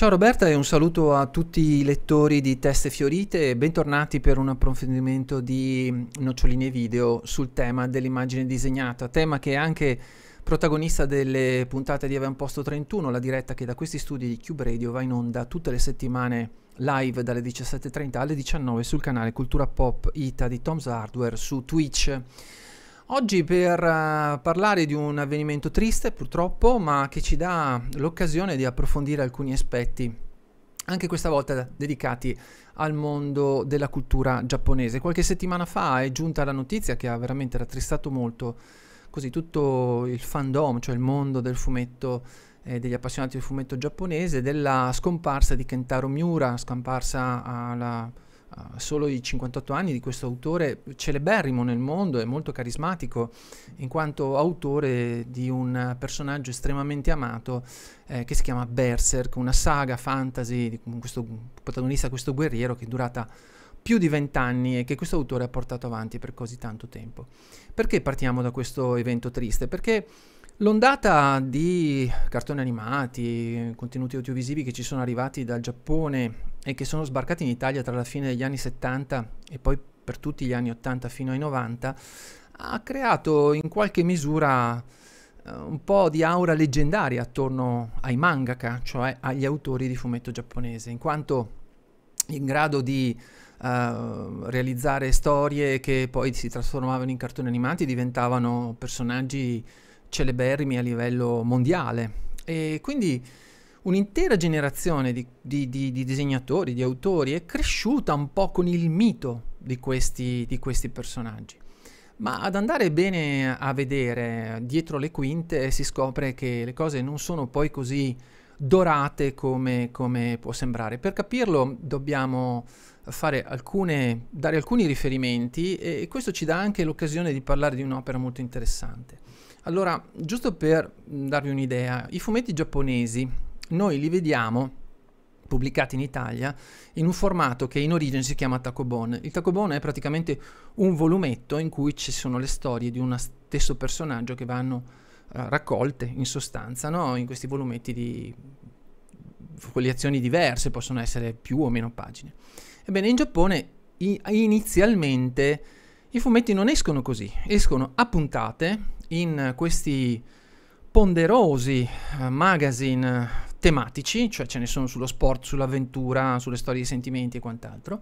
Ciao Roberta e un saluto a tutti i lettori di Teste Fiorite e bentornati per un approfondimento di noccioline video sul tema dell'immagine disegnata, tema che è anche protagonista delle puntate di Avamposto 31, la diretta che da questi studi di Cube Radio va in onda tutte le settimane live dalle 17.30 alle 19 sul canale Cultura Pop Ita di Tom's Hardware su Twitch. Oggi per uh, parlare di un avvenimento triste purtroppo, ma che ci dà l'occasione di approfondire alcuni aspetti, anche questa volta dedicati al mondo della cultura giapponese. Qualche settimana fa è giunta la notizia che ha veramente rattristato molto così tutto il fandom, cioè il mondo del fumetto eh, degli appassionati del fumetto giapponese, della scomparsa di Kentaro Miura, scomparsa alla Ah, solo i 58 anni di questo autore celeberrimo nel mondo e molto carismatico in quanto autore di un personaggio estremamente amato eh, che si chiama Berserk, una saga fantasy di questo protagonista, questo guerriero che è durata più di vent'anni e che questo autore ha portato avanti per così tanto tempo. Perché partiamo da questo evento triste? Perché L'ondata di cartoni animati, contenuti audiovisivi che ci sono arrivati dal Giappone e che sono sbarcati in Italia tra la fine degli anni 70 e poi per tutti gli anni 80 fino ai 90, ha creato in qualche misura eh, un po' di aura leggendaria attorno ai mangaka, cioè agli autori di fumetto giapponese, in quanto in grado di Uh, realizzare storie che poi si trasformavano in cartoni animati, diventavano personaggi celeberrimi a livello mondiale. E quindi un'intera generazione di, di, di, di, disegnatori, di autori è cresciuta un po' con il mito di questi, questi personaggi. Ma ad andare bene a vedere dietro le quinte si scopre che le cose non sono poi così dorate come, come può sembrare. Per capirlo dobbiamo alcune, dare alcuni riferimenti e questo ci dà anche l'occasione di parlare di un'opera molto interessante. Allora, giusto per darvi un'idea, i fumetti giapponesi noi li vediamo pubblicati in Italia in un formato che in origine si chiama Tacobon. Il Tacobon è praticamente un volumetto in cui ci sono le storie di uno stesso personaggio che vanno uh, raccolte in sostanza no? in questi volumetti di foliazioni diverse, possono essere più o meno pagine. Ebbene, in Giappone i- inizialmente i fumetti non escono così, escono a puntate in questi ponderosi eh, magazine tematici, cioè ce ne sono sullo sport, sull'avventura, sulle storie di sentimenti e quant'altro,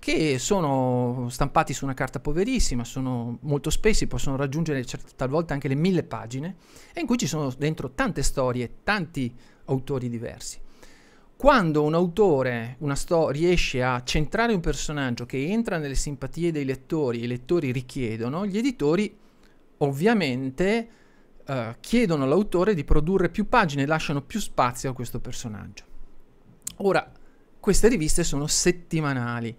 che sono stampati su una carta poverissima, sono molto spessi, possono raggiungere talvolta anche le mille pagine, e in cui ci sono dentro tante storie, tanti autori diversi. Quando un autore una sto- riesce a centrare un personaggio che entra nelle simpatie dei lettori e i lettori richiedono, gli editori ovviamente eh, chiedono all'autore di produrre più pagine, lasciano più spazio a questo personaggio. Ora, queste riviste sono settimanali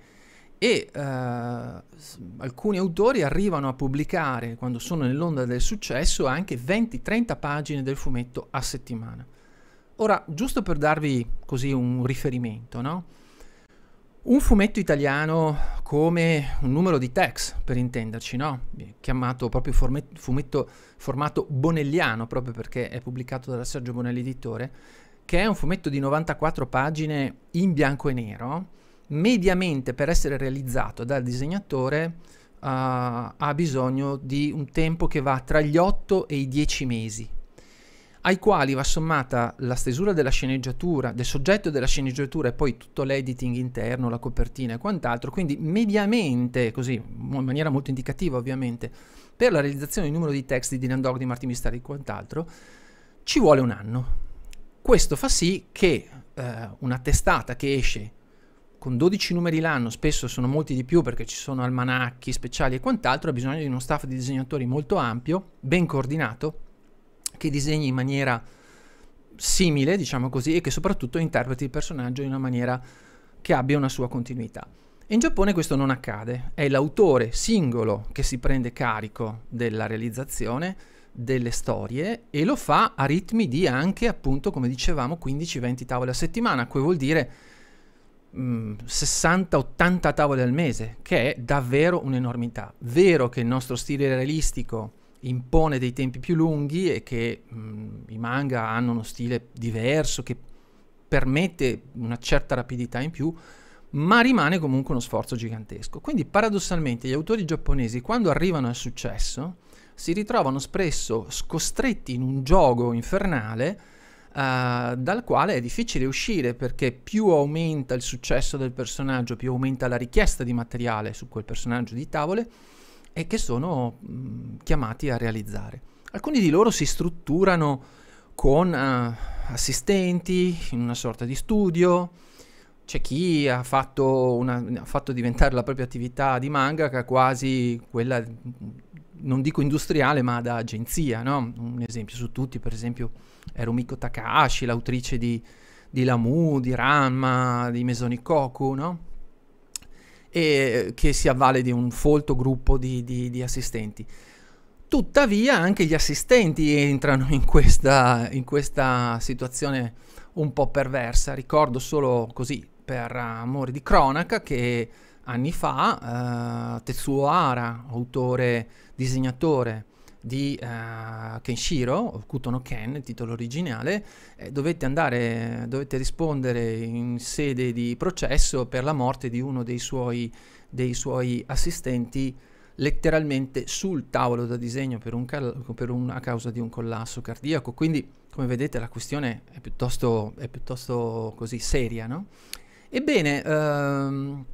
e eh, alcuni autori arrivano a pubblicare, quando sono nell'onda del successo, anche 20-30 pagine del fumetto a settimana. Ora, giusto per darvi così un riferimento, no? Un fumetto italiano come un numero di Tex, per intenderci, no? Eh, chiamato proprio formet- fumetto formato bonelliano, proprio perché è pubblicato da Sergio Bonelli Editore, che è un fumetto di 94 pagine in bianco e nero, mediamente per essere realizzato dal disegnatore uh, ha bisogno di un tempo che va tra gli 8 e i 10 mesi ai quali va sommata la stesura della sceneggiatura, del soggetto della sceneggiatura e poi tutto l'editing interno, la copertina e quant'altro, quindi mediamente, così in maniera molto indicativa ovviamente, per la realizzazione del numero di testi di Landor, di Martin Mistari e quant'altro, ci vuole un anno. Questo fa sì che eh, una testata che esce con 12 numeri l'anno, spesso sono molti di più perché ci sono almanacchi speciali e quant'altro, ha bisogno di uno staff di disegnatori molto ampio, ben coordinato, che disegni in maniera simile, diciamo così, e che soprattutto interpreti il personaggio in una maniera che abbia una sua continuità. In Giappone questo non accade, è l'autore singolo che si prende carico della realizzazione delle storie e lo fa a ritmi di anche, appunto, come dicevamo, 15-20 tavole a settimana, che vuol dire 60-80 mm, tavole al mese, che è davvero un'enormità. Vero che il nostro stile realistico impone dei tempi più lunghi e che mh, mm, i manga hanno uno stile diverso che permette una certa rapidità in più, ma rimane comunque uno sforzo gigantesco. Quindi paradossalmente gli autori giapponesi quando arrivano al successo si ritrovano spesso scostretti in un gioco infernale Uh, dal quale è difficile uscire perché più aumenta il successo del personaggio, più aumenta la richiesta di materiale su quel personaggio di tavole e che sono chiamati a realizzare. Alcuni di loro si strutturano con uh, assistenti in una sorta di studio, c'è chi ha fatto, una, ha fatto, diventare la propria attività di mangaka quasi quella, non dico industriale, ma da agenzia, no? Un esempio su tutti, per esempio, è Miko Takahashi, l'autrice di, di Lamu, di Ranma, di Mesonicoku, no? e che si avvale di un folto gruppo di, di, di assistenti. Tuttavia anche gli assistenti entrano in questa, in questa situazione un po' perversa. Ricordo solo così, per amore di cronaca, che anni fa eh, Tetsuo Hara, autore, disegnatore di uh, Kenshiro, o Kuto Ken, il titolo originale, eh, dovette, andare, dovette rispondere in sede di processo per la morte di uno dei suoi, dei suoi assistenti letteralmente sul tavolo da disegno per, un per un, a causa di un collasso cardiaco. Quindi, come vedete, la questione è piuttosto, è piuttosto così seria, no? Ebbene, ehm,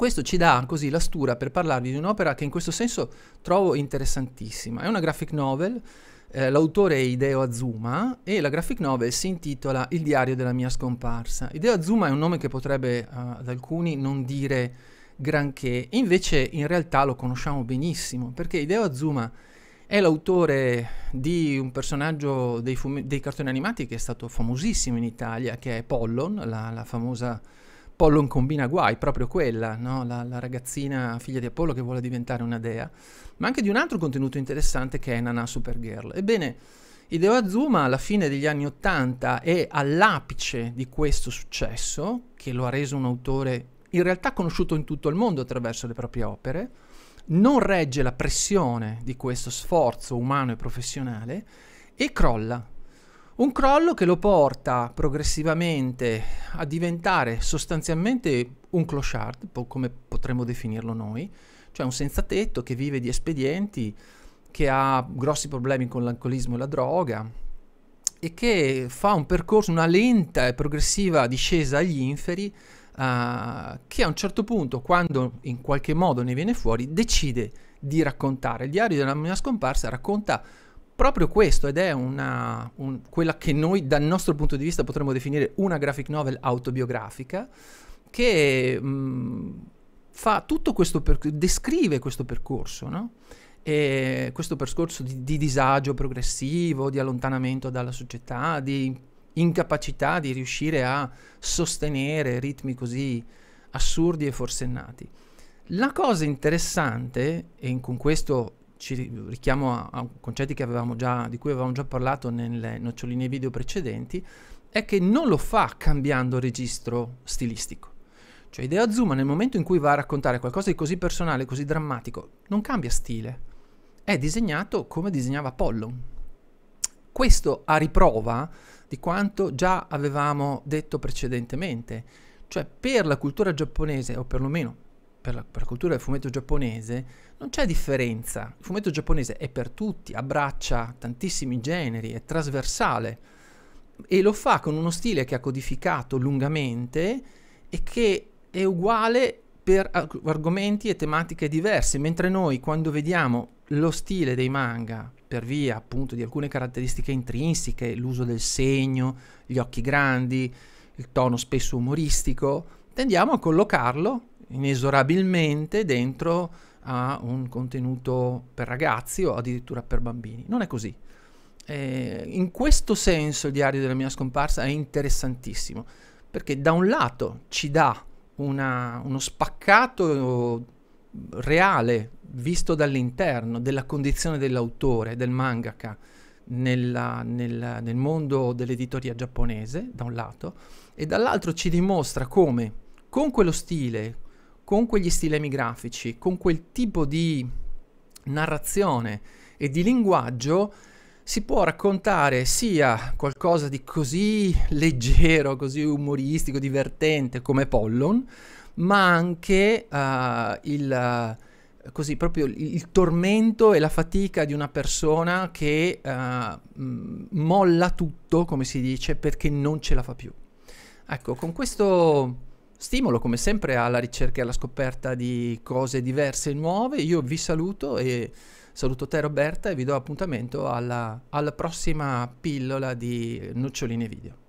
questo ci dà così la stura per parlarvi di un'opera che in questo senso trovo interessantissima. È una graphic novel, eh, l'autore è Ideo Azuma e la graphic novel si intitola Il diario della mia scomparsa. Ideo Azuma è un nome che potrebbe eh, ad alcuni non dire granché, invece in realtà lo conosciamo benissimo, perché Ideo Azuma è l'autore di un personaggio dei, dei, cartoni animati che è stato famosissimo in Italia, che è Pollon, la, la famosa Apollo in combina guai, proprio quella, no? la, la, ragazzina figlia di Apollo che vuole diventare una dea, ma anche di un altro contenuto interessante che è Nana Supergirl. Ebbene, Hideo Azuma alla fine degli anni Ottanta è all'apice di questo successo, che lo ha reso un autore in realtà conosciuto in tutto il mondo attraverso le proprie opere, non regge la pressione di questo sforzo umano e professionale e crolla un crollo che lo porta progressivamente a diventare sostanzialmente un clochard, po come potremmo definirlo noi, cioè un senza tetto che vive di espedienti, che ha grossi problemi con l'alcolismo e la droga e che fa un percorso, una lenta e progressiva discesa agli inferi uh, che a un certo punto, quando in qualche modo ne viene fuori, decide di raccontare. Il diario della mia scomparsa racconta proprio questo ed è una, un, quella che noi dal nostro punto di vista potremmo definire una graphic novel autobiografica che mh, mm, fa tutto questo percorso, descrive questo percorso, no? questo percorso di, di, disagio progressivo, di allontanamento dalla società, di incapacità di riuscire a sostenere ritmi così assurdi e forsennati. La cosa interessante, e con questo ci richiamo a, a concetti già, di cui avevamo già parlato nelle noccioline video precedenti, è che non lo fa cambiando registro stilistico. Cioè Idea Zuma nel momento in cui va a raccontare qualcosa di così personale, così drammatico, non cambia stile. È disegnato come disegnava Apollo. Questo a riprova di quanto già avevamo detto precedentemente. Cioè per la cultura giapponese, o perlomeno per la, per la, cultura del fumetto giapponese non c'è differenza. Il fumetto giapponese è per tutti, abbraccia tantissimi generi, è trasversale e lo fa con uno stile che ha codificato lungamente e che è uguale per arg- argomenti e tematiche diverse, mentre noi quando vediamo lo stile dei manga per via appunto di alcune caratteristiche intrinseche, l'uso del segno, gli occhi grandi, il tono spesso umoristico, tendiamo a collocarlo inesorabilmente dentro a un contenuto per ragazzi o addirittura per bambini. Non è così. Eh, in questo senso il diario della mia scomparsa è interessantissimo, perché da un lato ci dà una, uno spaccato reale, visto dall'interno, della condizione dell'autore, del mangaka, nella, nel, nel, mondo dell'editoria giapponese, da un lato, e dall'altro ci dimostra come con quello stile, con quegli stilemi grafici, con quel tipo di narrazione e di linguaggio si può raccontare sia qualcosa di così leggero, così umoristico, divertente come Pollon, ma anche uh, il, uh, così, il, il, tormento e la fatica di una persona che uh, molla tutto, come si dice, perché non ce la fa più. Ecco, con questo stimolo come sempre alla ricerca e alla scoperta di cose diverse e nuove. Io vi saluto e saluto te Roberta e vi do appuntamento alla, alla prossima pillola di noccioline video.